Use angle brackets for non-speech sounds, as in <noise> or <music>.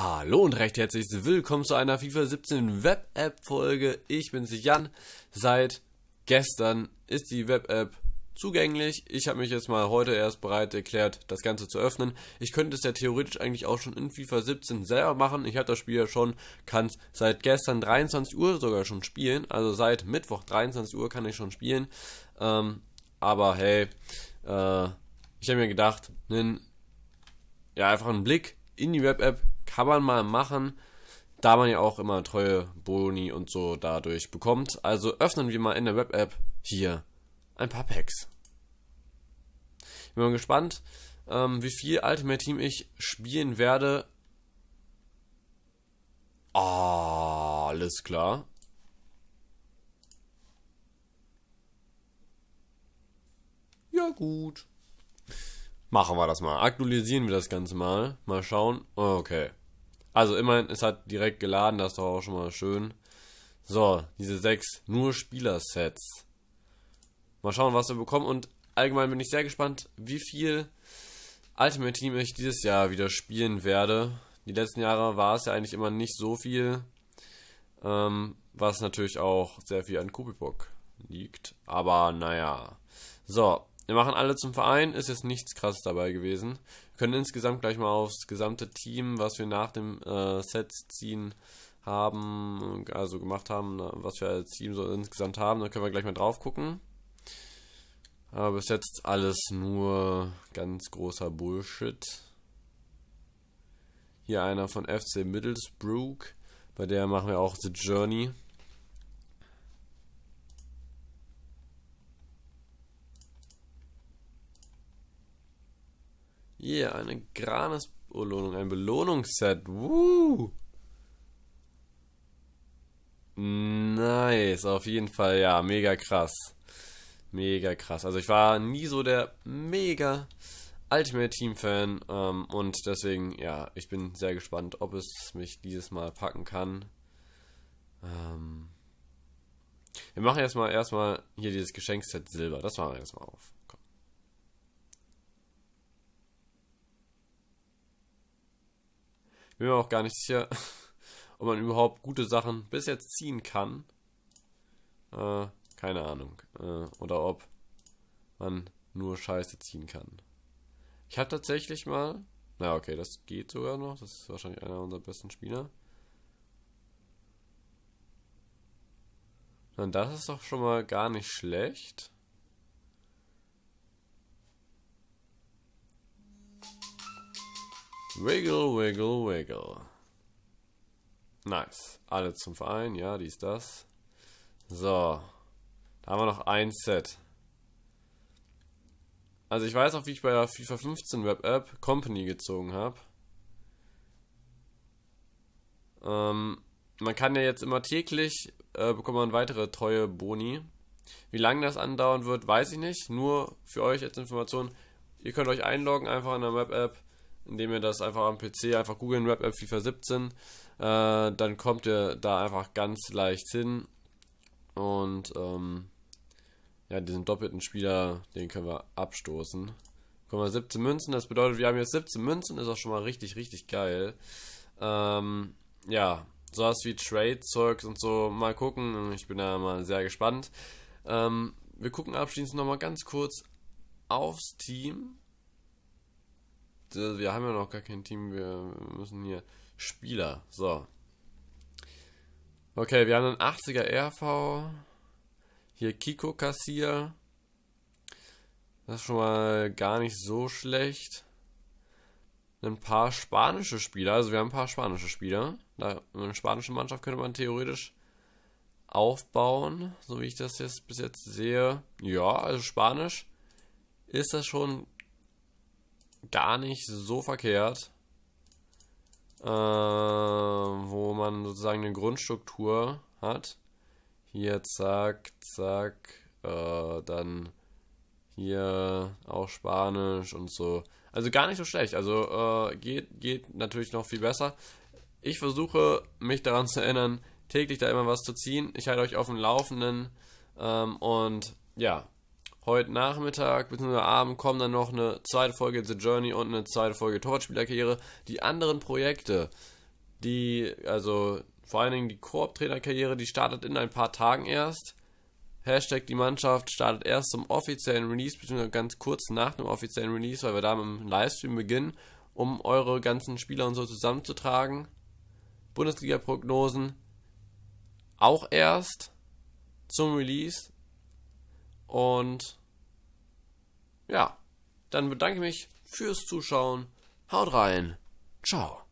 Hallo und recht herzlich willkommen zu einer FIFA 17 Web App Folge. Ich bin's Jan. Seit gestern ist die Web App zugänglich. Ich habe mich jetzt mal heute erst bereit erklärt, das Ganze zu öffnen. Ich könnte es ja theoretisch eigentlich auch schon in FIFA 17 selber machen. Ich habe das Spiel ja schon, kann es seit gestern 23 Uhr sogar schon spielen. Also seit Mittwoch 23 Uhr kann ich schon spielen. Ähm, aber hey, äh, ich habe mir gedacht, einen, ja einfach einen Blick in die Web-App kann man mal machen, da man ja auch immer treue Boni und so dadurch bekommt. Also öffnen wir mal in der Web-App hier ein paar Packs. Ich bin mal gespannt, ähm, wie viel Ultimate Team ich spielen werde. Ah, oh, alles klar. Ja, gut. Machen wir das mal. Aktualisieren wir das Ganze mal. Mal schauen. Okay. Also immerhin, es hat direkt geladen, das ist doch auch schon mal schön. So, diese sechs nur Spielersets. Mal schauen, was wir bekommen. Und allgemein bin ich sehr gespannt, wie viel Ultimate Team ich dieses Jahr wieder spielen werde. Die letzten Jahre war es ja eigentlich immer nicht so viel. Ähm, was natürlich auch sehr viel an Kubibok liegt. Aber naja. So, wir machen alle zum Verein, ist jetzt nichts krasses dabei gewesen. Wir können insgesamt gleich mal aufs gesamte Team, was wir nach dem äh, Set ziehen haben, also gemacht haben, was wir als Team so insgesamt haben, da können wir gleich mal drauf gucken. Aber bis jetzt alles nur ganz großer Bullshit. Hier einer von FC Middlesbrough, bei der machen wir auch The Journey. Yeah, eine Granis-Belohnung, ein Belohnungsset. Woo! Nice, auf jeden Fall, ja, mega krass. Mega krass. Also ich war nie so der mega Ultimate Team Fan ähm, und deswegen, ja, ich bin sehr gespannt, ob es mich dieses Mal packen kann. Ähm wir machen erstmal erstmal hier dieses Geschenkset Silber. Das machen wir jetzt mal auf. bin mir auch gar nicht sicher, <laughs> ob man überhaupt gute Sachen bis jetzt ziehen kann. Äh, keine Ahnung. Äh, oder ob man nur Scheiße ziehen kann. Ich habe tatsächlich mal. Na, okay, das geht sogar noch. Das ist wahrscheinlich einer unserer besten Spieler. Dann das ist doch schon mal gar nicht schlecht. Wiggle, wiggle, wiggle. Nice. Alle zum Verein, ja, dies, das. So. Da haben wir noch ein Set. Also ich weiß auch, wie ich bei der FIFA 15 Web App Company gezogen habe. Ähm, man kann ja jetzt immer täglich äh, bekommt man weitere treue Boni. Wie lange das andauern wird, weiß ich nicht. Nur für euch als Information. Ihr könnt euch einloggen einfach in der Web App indem ihr das einfach am PC einfach googeln Rap App FIFA 17, äh, dann kommt ihr da einfach ganz leicht hin und ähm, ja, diesen doppelten Spieler, den können wir abstoßen. Kommen wir 17 Münzen, das bedeutet, wir haben jetzt 17 Münzen, ist auch schon mal richtig, richtig geil. Ähm, ja, sowas wie Trade-Zeugs und so, mal gucken, ich bin da mal sehr gespannt. Ähm, wir gucken abschließend nochmal ganz kurz aufs Team. Äh, wir haben ja noch gar kein Team, wir müssen hier Spieler. So. Okay, wir haben einen 80er RV. Hier Kiko Kassier. Das ist schon mal gar nicht so schlecht. Ein paar spanische Spieler, also wir haben ein paar spanische Spieler. Da, eine spanische Mannschaft könnte man theoretisch aufbauen, so wie ich das jetzt bis jetzt sehe. Ja, also Spanisch ist das schon gar nicht so verkehrt, äh, wo man sozusagen eine Grundstruktur hat. Hier zack, zack, äh, dann hier auch Spanisch und so. Also gar nicht so schlecht. Also äh, geht, geht natürlich noch viel besser. Ich versuche mich daran zu erinnern, täglich da immer was zu ziehen. Ich halte euch auf dem Laufenden. Ähm, und ja, heute Nachmittag bzw. Abend kommen dann noch eine zweite Folge The Journey und eine zweite Folge Torwartspielerkarriere. Die anderen Projekte, die, also vor allen Dingen die Koop-Trainerkarriere, die startet in ein paar Tagen erst. Hashtag die Mannschaft startet erst zum offiziellen Release, beziehungsweise ganz kurz nach dem offiziellen Release, weil wir da mit dem Livestream beginnen, um eure ganzen Spieler und so zusammenzutragen. Bundesliga-Prognosen auch erst zum Release und ja, dann bedanke ich mich fürs Zuschauen. Haut rein. Ciao.